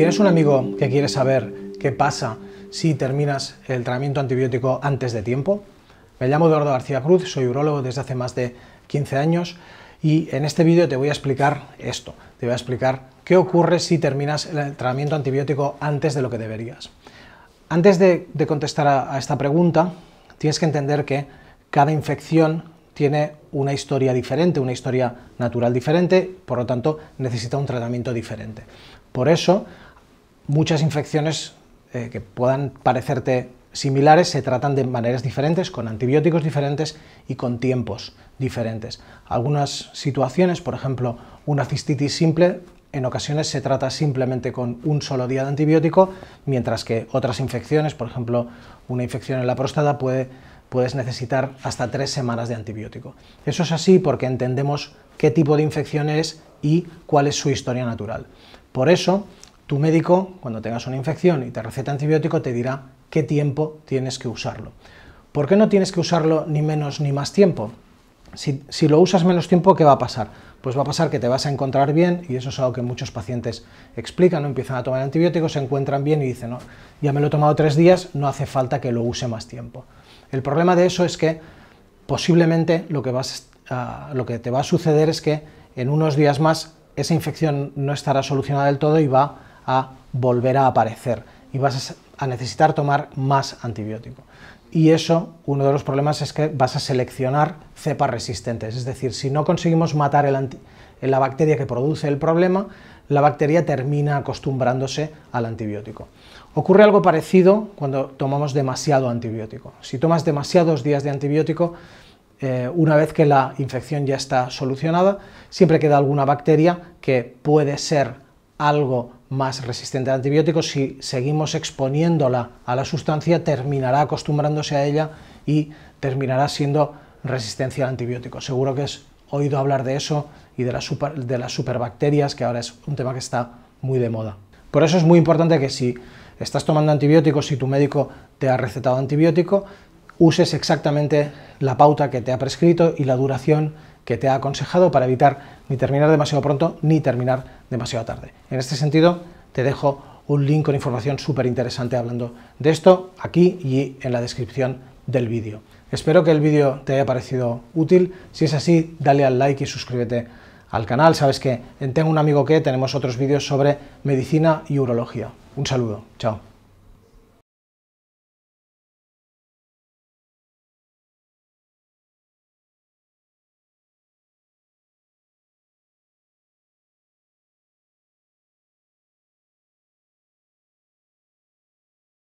tienes un amigo que quiere saber qué pasa si terminas el tratamiento antibiótico antes de tiempo, me llamo Eduardo García Cruz, soy urologo desde hace más de 15 años y en este vídeo te voy a explicar esto, te voy a explicar qué ocurre si terminas el tratamiento antibiótico antes de lo que deberías. Antes de, contestar a, a esta pregunta, tienes que entender que cada infección tiene una historia diferente, una historia natural diferente, por lo tanto necesita un tratamiento diferente. Por eso, muchas infecciones eh, que puedan parecerte similares se tratan de maneras diferentes, con antibióticos diferentes y con tiempos diferentes. Algunas situaciones, por ejemplo, una cistitis simple, en ocasiones se trata simplemente con un solo día de antibiótico, mientras que otras infecciones, por ejemplo, una infección en la próstata puede, puedes necesitar hasta tres semanas de antibiótico. Eso es así porque entendemos qué tipo de infección es y cuál es su historia natural. Por eso, tu médico, cuando tengas una infección y te receta antibiótico, te dirá qué tiempo tienes que usarlo. ¿Por qué no tienes que usarlo ni menos ni más tiempo? Si, lo usas menos tiempo, ¿qué va a pasar? Pues va a pasar que te vas a encontrar bien, y eso es algo que muchos pacientes explican, empiezan a tomar antibióticos, se encuentran bien y dicen, no, ya me lo he tomado tres días, no hace falta que lo use más tiempo. El problema de eso es que posiblemente lo que, vas, ah, lo que te va a suceder es que en unos días más esa infección no estará solucionada del todo y va a volver a aparecer y vas a necesitar tomar más antibiótico. Y eso, uno de los problemas es que vas a seleccionar cepas resistentes. Es decir, si no conseguimos matar el la bacteria que produce el problema, la bacteria termina acostumbrándose al antibiótico. Ocurre algo parecido cuando tomamos demasiado antibiótico. Si tomas demasiados días de antibiótico, eh, una vez que la infección ya está solucionada, siempre queda alguna bacteria que puede ser algo más resistente al antibiótico, si seguimos exponiéndola a la sustancia, terminará acostumbrándose a ella y terminará siendo resistencia al antibiótico. Seguro que has oído hablar de eso y de, las superbacterias, que ahora es un tema que está muy de moda. Por eso es muy importante que si estás tomando antibióticos, y tu médico te ha recetado antibiótico, uses exactamente la pauta que te ha prescrito y la duración que te ha aconsejado para evitar ni terminar demasiado pronto ni terminar demasiado tarde. En este sentido, te dejo un link con información súper interesante hablando de esto aquí y en la descripción del vídeo. Espero que el vídeo te haya parecido útil. Si es así, dale al like y suscríbete al canal. Sabes que en Tengo un amigo que tenemos otros vídeos sobre medicina y urología. Un saludo. Chao.